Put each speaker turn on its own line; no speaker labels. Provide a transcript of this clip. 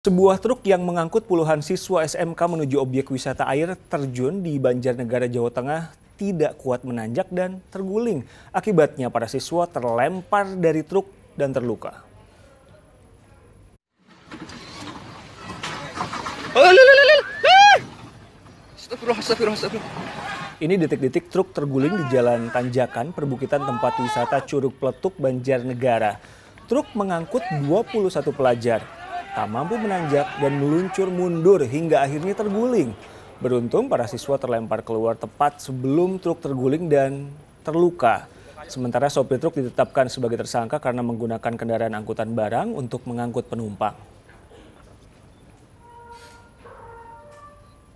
Sebuah truk yang mengangkut puluhan siswa SMK menuju objek wisata air terjun di Banjarnegara, Jawa Tengah tidak kuat menanjak dan terguling. Akibatnya para siswa terlempar dari truk dan terluka. Ini detik-detik truk terguling di jalan tanjakan perbukitan tempat wisata Curug Pletuk, Banjarnegara. Truk mengangkut 21 pelajar tak mampu menanjak dan meluncur mundur hingga akhirnya terguling. Beruntung para siswa terlempar keluar tepat sebelum truk terguling dan terluka. Sementara sopir truk ditetapkan sebagai tersangka karena menggunakan kendaraan angkutan barang untuk mengangkut penumpang.